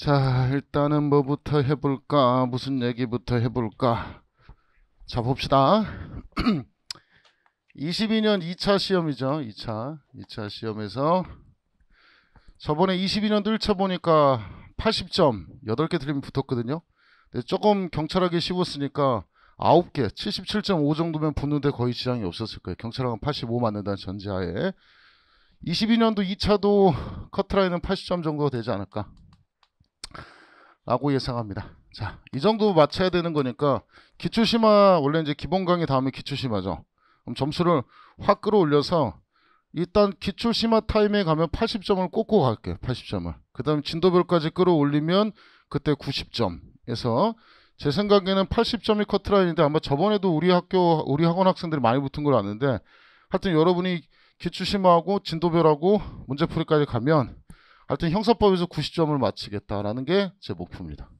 자, 일단은 뭐부터 해볼까? 무슨 얘기부터 해볼까? 자, 봅시다. 22년 2차 시험이죠. 2차. 2차 시험에서 저번에 22년도 1차 보니까 80점 8개 틀리면 붙었거든요. 근데 조금 경찰하게씹었으니까 9개, 77.5 정도면 붙는데 거의 지장이 없었을 거예요. 경찰학은 85 맞는다는 전제하에 22년도 2차도 커트라인은 80점 정도 되지 않을까. 라고 예상합니다. 자, 이 정도 맞춰야 되는 거니까 기초심화 원래 이제 기본 강의 다음에 기초심화죠 그럼 점수를 확 끌어올려서 일단 기초심화 타임에 가면 80점을 꽂고 갈게요. 80점을. 그 다음에 진도별까지 끌어올리면 그때 90점에서 제 생각에는 80점이 커트라인인데 아마 저번에도 우리 학교 우리 학원 학생들이 많이 붙은 걸 아는데 하여튼 여러분이 기초심화하고 진도별하고 문제풀이까지 가면 하여튼 형사법에서 90점을 맞히겠다라는 게 제 목표입니다.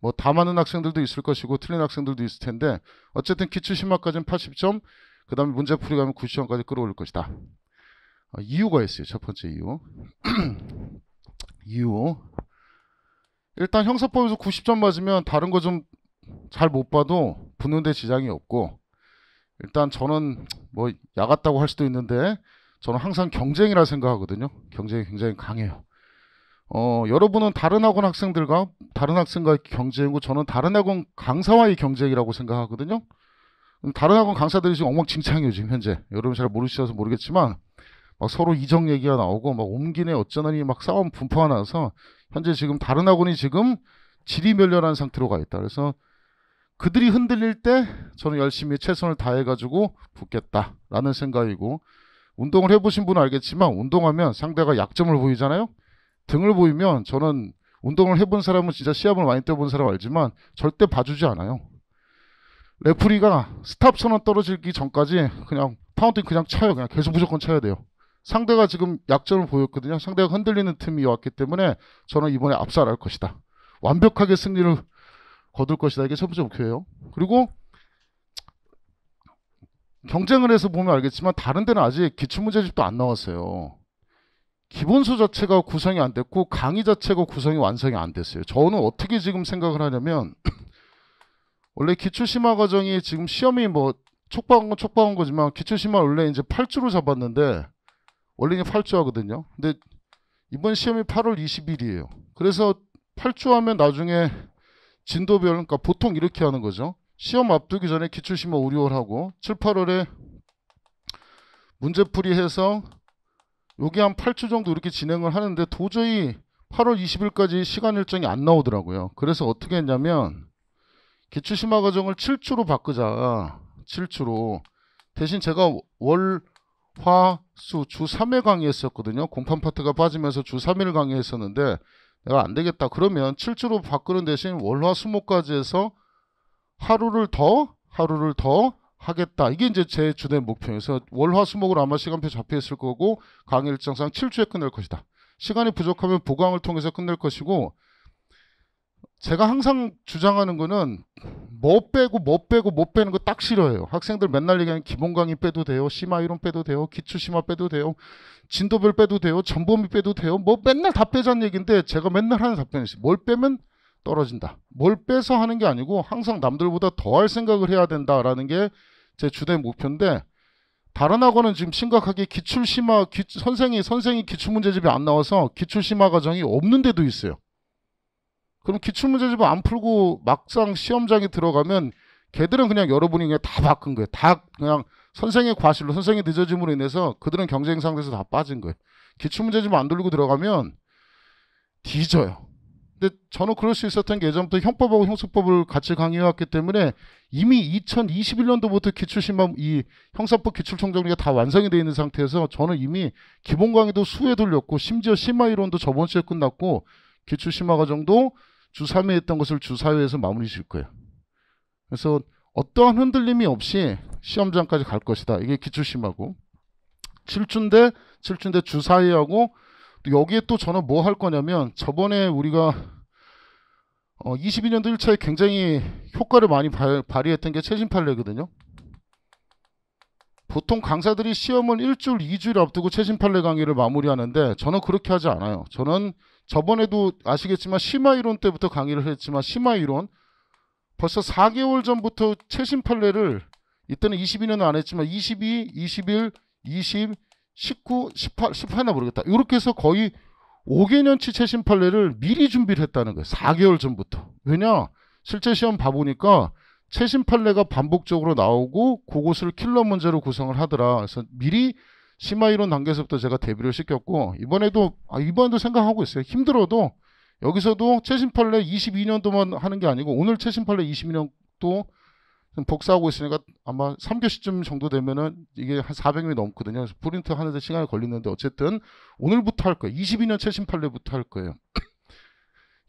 뭐다 많은 학생들도 있을 것이고 틀린 학생들도 있을 텐데 어쨌든 기출 심화까지는 80점 그 다음에 문제풀이 가면 90점까지 끌어올릴 것이다. 아, 이유가 있어요. 첫 번째 이유. 이유. 일단 형사법에서 90점 맞으면 다른 거 좀 잘 못 봐도 붙는데 지장이 없고 일단 저는 뭐 야같다고 할 수도 있는데 저는 항상 경쟁이라 생각하거든요. 경쟁이 굉장히 강해요. 어, 여러분은 다른 학원 학생들과 다른 학생과의 경쟁이고 저는 다른 학원 강사와의 경쟁이라고 생각하거든요. 다른 학원 강사들이 지금 엉망진창이에요 지금 현재. 여러분 잘 모르셔서 모르겠지만 막 서로 이정 얘기가 나오고 막 옮기네 어쩌나니막 싸움 분포가 나서 현재 지금 다른 학원이 지금 지리멸렬한 상태로 가 있다. 그래서 그들이 흔들릴 때 저는 열심히 최선을 다해가지고 붙겠다라는 생각이고 운동을 해보신 분은 알겠지만 운동하면 상대가 약점을 보이잖아요. 등을 보이면 저는 운동을 해본 사람은 진짜 시합을 많이 뛰본 사람 알지만 절대 봐주지 않아요. 레프리가 스탑 선언 떨어지기 전까지 그냥 파운딩 그냥 쳐요. 그냥 계속 무조건 쳐야 돼요. 상대가 지금 약점을 보였거든요. 상대가 흔들리는 틈이 왔기 때문에 저는 이번에 압살할 것이다. 완벽하게 승리를 거둘 것이다. 이게 첫 번째 목표예요. 그리고 경쟁을 해서 보면 알겠지만 다른 데는 아직 기출 문제집도 안 나왔어요. 기본서 자체가 구성이 안 됐고 강의 자체가 구성이 완성이 안 됐어요. 저는 어떻게 지금 생각을 하냐면 원래 기출심화 과정이 지금 시험이 뭐 촉박한 건 촉박한 거지만 기출심화 원래 이제 8주로 잡았는데 원래는 8주 하거든요. 근데 이번 시험이 8월 20일이에요. 그래서 8주 하면 나중에 진도별 그러니까 보통 이렇게 하는 거죠. 시험 앞두기 전에 기출심화 5, 6월 하고 7, 8월에 문제풀이 해서 여기 한 8주 정도 이렇게 진행을 하는데 도저히 8월 20일까지 시간 일정이 안 나오더라고요. 그래서 어떻게 했냐면 기출 심화 과정을 7주로 바꾸자. 7주로. 대신 제가 월, 화, 수, 주 3회 강의했었거든요. 공판 파트가 빠지면서 주 3일 강의했었는데 내가 안 되겠다. 그러면 7주로 바꾸는 대신 월, 화, 수목까지 해서 하루를 더, 하루를 더, 하겠다. 이게 이제 제 주된 목표에서 월화수목으로 아마 시간표 잡혀 있을 거고 강의 일정상 7주에 끝낼 것이다. 시간이 부족하면 보강을 통해서 끝낼 것이고 제가 항상 주장하는 거는 뭐 빼고 뭐 빼고 뭐 빼는 거 딱 싫어요. 해 학생들 맨날 얘기하는 기본 강의 빼도 돼요. 심화 이론 빼도 돼요. 기초 심화 빼도 돼요. 진도별 빼도 돼요. 전범위 빼도 돼요. 뭐 맨날 다 빼자는 얘기인데 제가 맨날 하는 답변이 있어요. 뭘 빼면 떨어진다. 뭘 빼서 하는 게 아니고 항상 남들보다 더 할 생각을 해야 된다라는 게 제 주된 목표인데 다른 학원은 지금 심각하게 기출심화 기, 선생이 선생이 기출문제집이 안 나와서 기출심화 과정이 없는 데도 있어요. 그럼 기출문제집을 안 풀고 막상 시험장에 들어가면 걔들은 그냥 여러분이 그냥 다 바꾼 거예요. 다 그냥 선생의 과실로 선생의 늦어짐으로 인해서 그들은 경쟁 상대에서 다 빠진 거예요. 기출문제집 안 돌리고 들어가면 뒤져요. 근데 저는 그럴 수 있었던 게 예전부터 형법하고 형사법을 같이 강의해왔기 때문에 이미 2021년도부터 기출심판 이 형사법 기출청정리가 다 완성이 돼 있는 상태에서 저는 이미 기본 강의도 수에 돌렸고 심지어 심화 이론도 저번 주에 끝났고 기출심화 과정도 주 3회 했던 것을 주 4회에서 마무리 질 거예요. 그래서 어떠한 흔들림이 없이 시험장까지 갈 것이다. 이게 기출심하고 7주인데 7주인데 주 4회하고 또 여기에 또 저는 뭐 할 거냐면 저번에 우리가 어 22년도 1차에 굉장히 효과를 많이 발, 발휘했던 게 최신 판례거든요. 보통 강사들이 시험을 일주일, 이주일 앞두고 최신 판례 강의를 마무리하는데 저는 그렇게 하지 않아요. 저는 저번에도 아시겠지만 심화 이론 때부터 강의를 했지만 심화 이론 벌써 4개월 전부터 최신 판례를 이때는 22년 은안 했지만 22, 21, 20, 19, 18, 18나 모르겠다. 이렇게 해서 거의 5개년치 최신 판례를 미리 준비를 했다는 거예요. 4개월 전부터. 왜냐? 실제 시험 봐보니까 최신 판례가 반복적으로 나오고 그곳을 킬러 문제로 구성을 하더라. 그래서 미리 심화이론 단계에서부터 제가 대비를 시켰고 이번에도 아, 이번에도 생각하고 있어요. 힘들어도 여기서도 최신 판례 22년도만 하는 게 아니고 오늘 최신 판례 22년도 복사하고 있으니까 아마 3교시쯤 정도 되면은 이게 한 400명이 넘거든요. 그래서 프린트 하는데 시간이 걸리는데 어쨌든 오늘부터 할 거예요. 22년 최신 판례부터 할 거예요.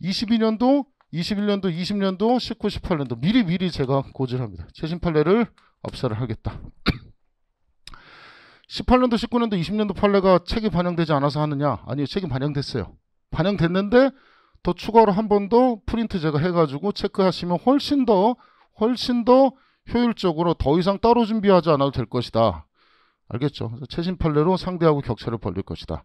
22년도, 21년도, 20년도, 19, 18년도 미리 미리 제가 고지합니다. 최신 판례를 압사를 하겠다. 18년도, 19년도, 20년도 판례가 책이 반영되지 않아서 하느냐? 아니, 요 책이 반영됐어요. 반영됐는데 더 추가로 한 번 더 프린트 제가 해가지고 체크하시면 훨씬 더 훨씬 더 효율적으로 더 이상 따로 준비하지 않아도 될 것이다. 알겠죠? 최신 판례로 상대하고 격차를 벌릴 것이다.